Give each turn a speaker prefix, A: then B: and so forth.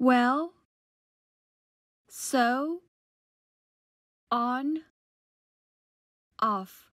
A: well, so, on, off.